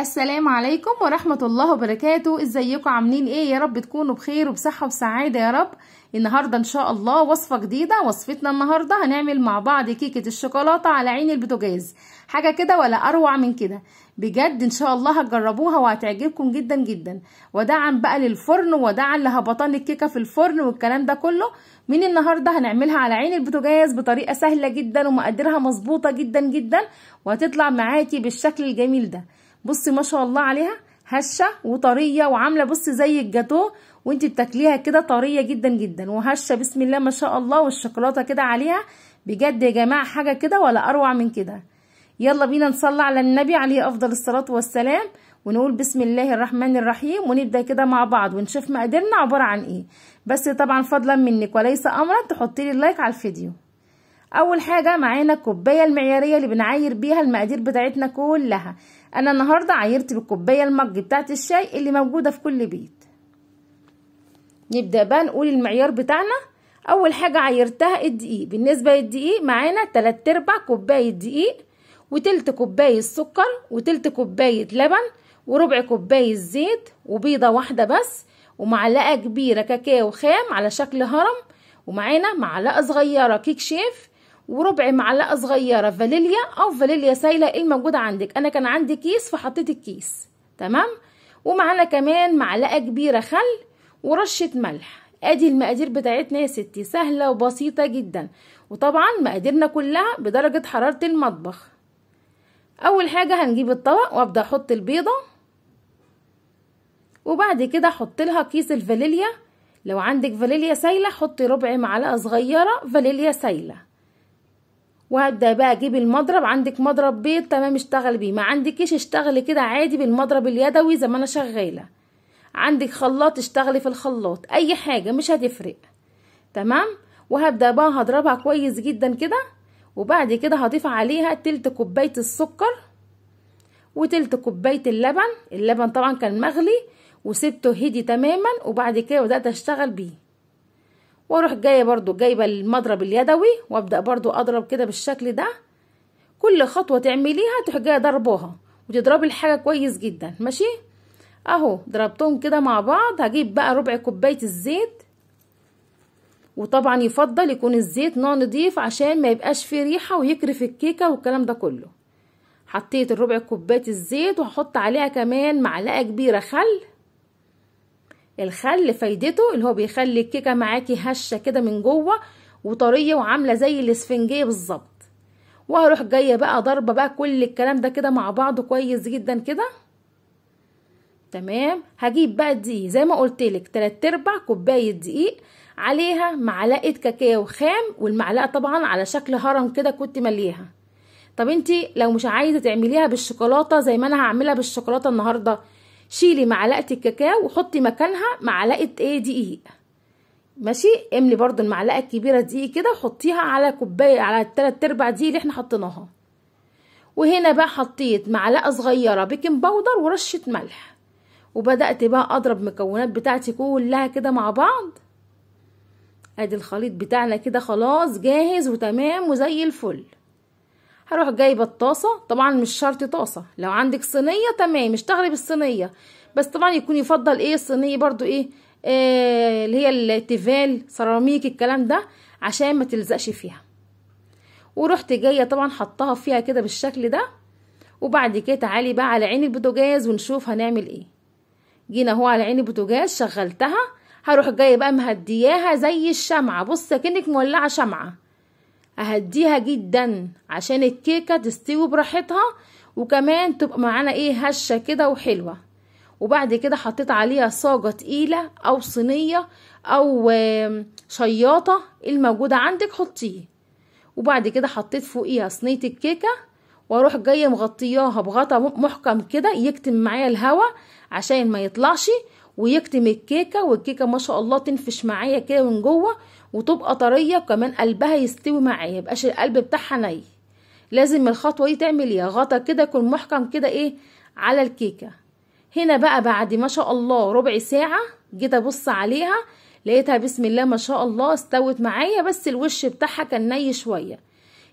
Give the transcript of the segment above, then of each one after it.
السلام عليكم ورحمة الله وبركاته ازيكم عاملين ايه يا رب تكونوا بخير وبصحة وسعادة يا رب النهاردة ان شاء الله وصفة جديدة وصفتنا النهاردة هنعمل مع بعض كيكة الشوكولاتة على عين البتجاز حاجة كده ولا اروع من كده بجد ان شاء الله هتجربوها وهتعجبكم جدا جدا ودعا بقى للفرن ودعا لهبطان الكيكة في الفرن والكلام ده كله من النهاردة هنعملها على عين البتجاز بطريقة سهلة جدا ومقدرها مظبوطة جدا جدا وهتطلع معاكي بالشكل الجميل ده بصي ما شاء الله عليها هشه وطريه وعامله بصي زي الجاتو وانت بتاكليها كده طريه جدا جدا وهشه بسم الله ما شاء الله والشوكولاته كده عليها بجد يا جماعه حاجه كده ولا اروع من كده يلا بينا نصلي على النبي عليه افضل الصلاه والسلام ونقول بسم الله الرحمن الرحيم ونبدا كده مع بعض ونشوف مقاديرنا عباره عن ايه بس طبعا فضلا منك وليس امرا تحطي لي اللايك على الفيديو اول حاجه معانا الكوبايه المعياريه اللي بنعاير بيها المقادير بتاعتنا كلها انا النهارده عايرت بالكوبايه المج بتاعه الشاي اللي موجوده في كل بيت نبدا بقى نقول المعيار بتاعنا اول حاجه عايرتها الدقيق بالنسبه للدقيق معانا 3 ارباع كوبايه دقيق وتلت كوبايه سكر وتلت كوبايه لبن وربع كوبايه زيت وبيضه واحده بس ومعلقه كبيره كاكاو خام على شكل هرم ومعانا معلقه صغيره كيك شيف وربع معلقه صغيره فانيليا او فانيليا سايله إيه الموجوده عندك انا كان عندي كيس فحطيت الكيس تمام ومعانا كمان معلقه كبيره خل ورشه ملح ادي المقادير بتاعتنا يا ستي سهله وبسيطه جدا وطبعا مقاديرنا كلها بدرجه حراره المطبخ اول حاجه هنجيب الطبق وابدا احط البيضه وبعد كده احط لها كيس الفانيليا لو عندك فانيليا سايله حطي ربع معلقه صغيره فانيليا سايله وهبدا بقى اجيب المضرب عندك مضرب بيض تمام اشتغل بيه ما عندكيش اشتغلي كده عادي بالمضرب اليدوي زي ما انا شغاله عندك خلاط اشتغلي في الخلاط اي حاجه مش هتفرق تمام وهبدا بقى هضربها كويس جدا كده وبعد كده هضيف عليها تلت كوبايه السكر وتلت كوبايه اللبن اللبن طبعا كان مغلي وسبته هدي تماما وبعد كده بدات اشتغل بيه واروح جايه برضو جايبه المضرب اليدوي وابدا برضو اضرب كده بالشكل ده كل خطوه تعمليها تروح جايه ضربوها وتضربي الحاجه كويس جدا ماشي اهو ضربتهم كده مع بعض هجيب بقى ربع كوبايه الزيت وطبعا يفضل يكون الزيت نوع نضيف عشان ما يبقاش فيه ريحه ويكرف الكيكه والكلام ده كله حطيت الربع كوبايه الزيت وهحط عليها كمان معلقه كبيره خل الخل فايدته اللي هو بيخلي الكيكه معاكي هشه كده من جوه وطريه وعامله زي الاسفنجيه بالظبط وهروح جايه بقى ضربه بقى كل الكلام ده كده مع بعضه كويس جدا كده تمام هجيب بقى الدقيق زي ما قلت لك 3 ارباع كوبايه دقيق عليها معلقه كاكاو خام والمعلقه طبعا على شكل هرم كده كنت مليها طب انت لو مش عايزه تعمليها بالشوكولاته زي ما انا هعملها بالشوكولاته النهارده شيلي معلقه الكاكاو وحطي مكانها معلقه ايه دقيق ماشي املي برضو المعلقه الكبيره دي كده وحطيها على كوبايه على التلات ارباع دي اللي احنا حطيناها وهنا بقى حطيت معلقه صغيره بيكنج باودر ورشه ملح وبدات بقى اضرب مكونات بتاعتي كلها كده مع بعض ادي الخليط بتاعنا كده خلاص جاهز وتمام وزي الفل هروح جايبه الطاسه طبعا مش شرط طاسه لو عندك صينيه تمام مش تغرب الصينيه بس طبعا يكون يفضل ايه الصينيه برضو ايه آه اللي هي التيفال سيراميك الكلام ده عشان ما تلزقش فيها ورحت جايه طبعا حطها فيها كده بالشكل ده وبعد كده تعالي بقى على عين البوتاجاز ونشوف هنعمل ايه جينا اهو على عين البوتاجاز شغلتها هروح جايه بقى مهدياها زي الشمعه بص كأنك مولعه شمعه اهديها جدا عشان الكيكة تستوي براحتها وكمان تبقى معانا ايه هشة كده وحلوة وبعد كده حطيت عليها صاجة تقيلة او صينية او شياطة الموجودة عندك حطيه وبعد كده حطيت فوقيها صينية الكيكة واروح جاية مغطياها بغطا محكم كده يكتم معايا الهوا عشان ما يطلعش ويكتم الكيكه والكيكه ما شاء الله تنفش معايا كده من جوه وتبقى طريه وكمان قلبها يستوي معايا ميبقاش القلب بتاعها ني لازم الخطوه دي تعمل ايه غطا كده يكون محكم كده ايه على الكيكه هنا بقى بعد ما شاء الله ربع ساعه جيت ابص عليها لقيتها بسم الله ما شاء الله استوت معايا بس الوش بتاعها كان ني شويه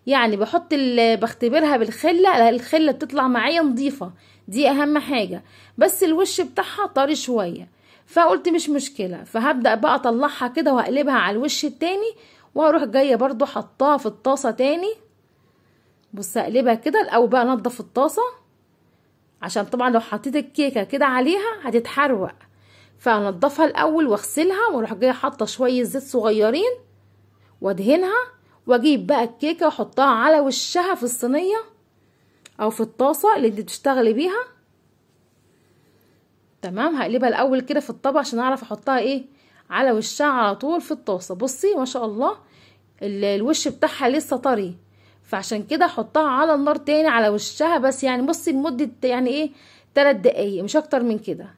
يعني بحط بختبرها بالخله الخله بتطلع معايا نظيفه دي اهم حاجه بس الوش بتاعها طري شويه فقلت مش مشكله فهبدا بقى اطلعها كده واقلبها على الوش التاني واروح جايه برضو حطها في الطاسه تاني بص اقلبها كده الاول بقى انضف الطاسه عشان طبعا لو حطيت الكيكه كده عليها هتتحروق فانضفها الاول واغسلها واروح جايه حاطه شويه زيت صغيرين وادهنها واجيب بقى الكيكه واحطها على وشها في الصينيه او في الطاسه اللي انت بتشتغلي بيها تمام هقلبها الاول كده في الطبق عشان اعرف احطها ايه على وشها على طول في الطاسه بصي ما شاء الله الوش بتاعها لسه طري فعشان كده احطها على النار تاني على وشها بس يعني بصي لمده يعني ايه 3 دقايق مش اكتر من كده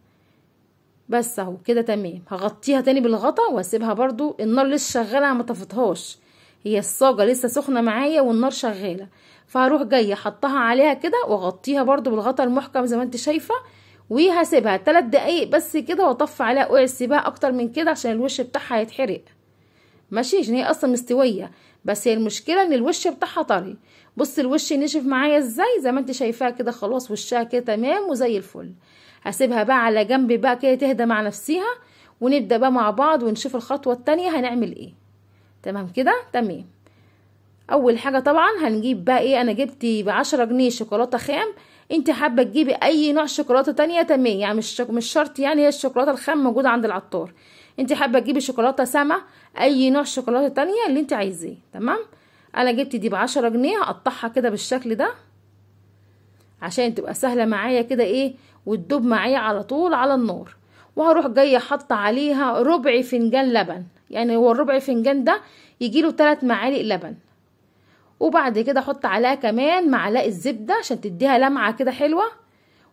بس اهو كده تمام هغطيها تاني بالغطا واسيبها برضو النار لسه شغاله ما طفتهاش هي الصاجة لسه سخنة معايا والنار شغالة فهروح جاية حطها عليها كده واغطيها برضو بالغطاء المحكم زي ما انت شايفة وهسيبها تلات دقايق بس كده واطفي عليها اوعي تسيبها اكتر من كده عشان الوش بتاعها هيتحرق ماشي عشان هي اصلا مستوية بس هي المشكلة ان الوش بتاعها طري بص الوش نشف معايا ازاي زي ما انت شايفاها كده خلاص وشها كده تمام وزي الفل هسيبها بقى على جنب بقى كده تهدى مع نفسها ونبدأ بقى مع بعض ونشوف الخطوة التانية هنعمل ايه تمام كده تمام اول حاجه طبعا هنجيب بقى ايه انا جبت 10 جنيه شوكولاته خام انت حابه تجيبي اي نوع شوكولاته تانية تمام يعني مش مش شرط يعني هي الشوكولاته الخام موجوده عند العطار انت حابه تجيبي شوكولاته سما اي نوع شوكولاته تانية اللي انت عايزاه تمام انا جبت دي ب 10 جنيه هقطعها كده بالشكل ده عشان تبقى سهله معايا كده ايه وتدوب معايا على طول على النار وهروح جايه حاطه عليها ربع فنجان لبن يعني هو الربع فنجان ده يجيله تلات معالق لبن وبعد كده احط عليها كمان معلقه زبده عشان تديها لمعه كده حلوه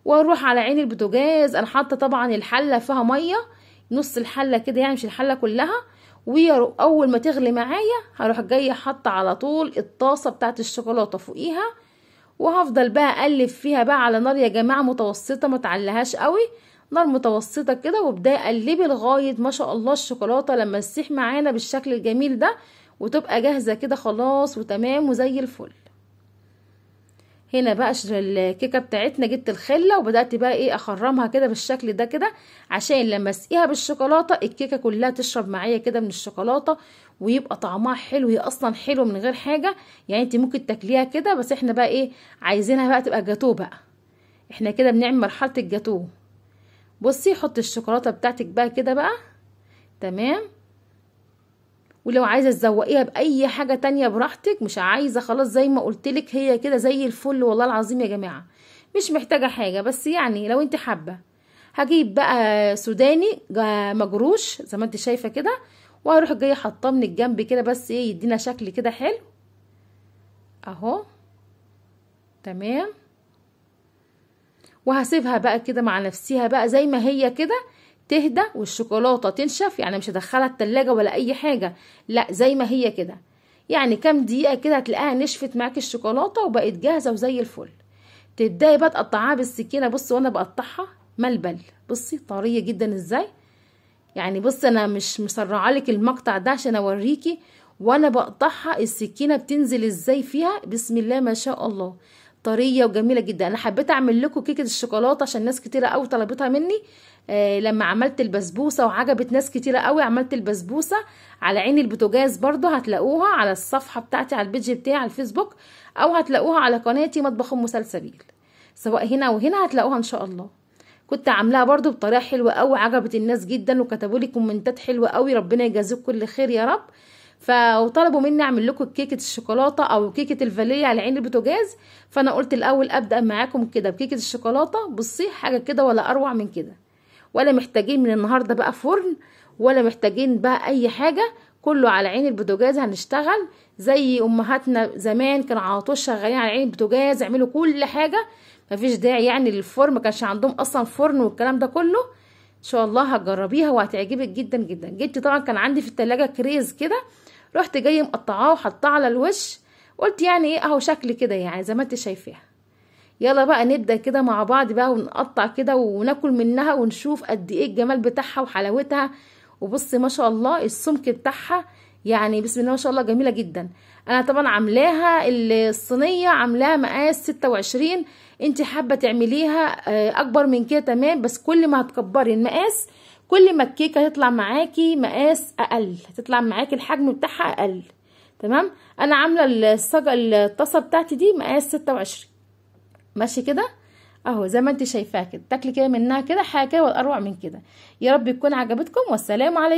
واروح على عين البوتاجاز انا حاطه طبعا الحله فيها ميه نص الحله كده يعني مش الحله كلها واول ما تغلي معايا هروح جايه حاطه على طول الطاسه بتاعت الشوكولاته فوقيها وهفضل بقى اقلب فيها بقى على نار يا جماعه متوسطه ما تعلهاش قوي نار متوسطه كده وبدأ قلبي لغايه ما شاء الله الشوكولاته لما تسيح معانا بالشكل الجميل ده وتبقى جاهزه كده خلاص وتمام وزي الفل هنا بقى الكيكه بتاعتنا جبت الخله وبدات بقى ايه اخرمها كده بالشكل ده كده عشان لما اسقيها بالشوكولاته الكيكه كلها تشرب معايا كده من الشوكولاته ويبقى طعمها حلو هي اصلا حلو من غير حاجه يعني انت ممكن تاكليها كده بس احنا بقى ايه عايزينها بقى تبقى جاتوه بقى احنا كده بنعمل مرحله الجاتوه بصي حطي الشوكولاته بتاعتك بقى كده بقى تمام ولو عايزه تزوقيها باي حاجه تانية براحتك مش عايزه خلاص زي ما قلتلك هي كده زي الفل والله العظيم يا جماعه مش محتاجه حاجه بس يعني لو انت حابه هجيب بقى سوداني مجروش زي ما انت شايفه كده وهروح جايه حاطاه من الجنب كده بس ايه يدينا شكل كده حلو اهو تمام وهسيبها بقى كده مع نفسها بقى زي ما هي كده تهدى والشوكولاته تنشف يعني مش هدخلها التلاجة ولا اي حاجه لا زي ما هي كده يعني كام دقيقه كده هتلاقيها نشفت معاك الشوكولاته وبقت جاهزه وزي الفل تبداي بقى تقطعها بالسكينه بصي وانا بقطعها ملبل بصي طريه جدا ازاي يعني بصي انا مش مسرعه لك المقطع ده عشان اوريكي وانا بقطعها السكينه بتنزل ازاي فيها بسم الله ما شاء الله طريه وجميله جدا انا حبيت اعمل لكم كيكه الشوكولاته عشان ناس كتيره قوي طلبتها مني آه لما عملت البسبوسه وعجبت ناس كتيره قوي عملت البسبوسه على عين البوتاجاز برضو هتلاقوها على الصفحه بتاعتي على البيج بتاعي على الفيسبوك او هتلاقوها على قناتي مطبخ ام سلسبيل سواء هنا وهنا هتلاقوها ان شاء الله كنت عاملاها برضو بطريقه حلوه قوي عجبت الناس جدا وكتبوا لي كومنتات حلوه قوي ربنا يجازيكم كل خير يا رب فطلبوا مني اعمل لكم كيكه الشوكولاته او كيكه الفانيليا على عين البوتاجاز فانا قلت الاول ابدا معاكم كده بكيكه الشوكولاته بصي حاجه كده ولا اروع من كده ولا محتاجين من النهارده بقى فرن ولا محتاجين بقى اي حاجه كله على عين البوتاجاز هنشتغل زي امهاتنا زمان كانوا على طول شغالين على عين البوتاجاز يعملوا كل حاجه مفيش داعي يعني للفرن ما كانش عندهم اصلا فرن والكلام ده كله ان شاء الله هتجربيها وهتعجبك جدا جدا جبت طبعا كان عندي في التلاجة كريز كده رحت جاي مقطعاه وحطاه على الوش قلت يعني ايه اهو شكل كده يعني زي ما انت شايفاها يلا بقى نبدا كده مع بعض بقى ونقطع كده وناكل منها ونشوف قد ايه الجمال بتاعها وحلاوتها وبصي ما شاء الله السمك بتاعها يعني بسم الله ما شاء الله جميله جدا انا طبعا عاملاها الصينيه عاملاها مقاس 26 انت حابه تعمليها آه، اكبر من كده تمام بس كل ما هتكبري المقاس كل ما الكيكه هتطلع معاكي مقاس اقل هتطلع معاكي الحجم بتاعها اقل تمام انا عامله الصاجه الطاسه بتاعتي دي مقاس 26 ماشي كده اهو زي ما انت شايفاها كده تاكلي كده منها كده حاجه والاروع من كده يا رب تكون عجبتكم والسلام عليكم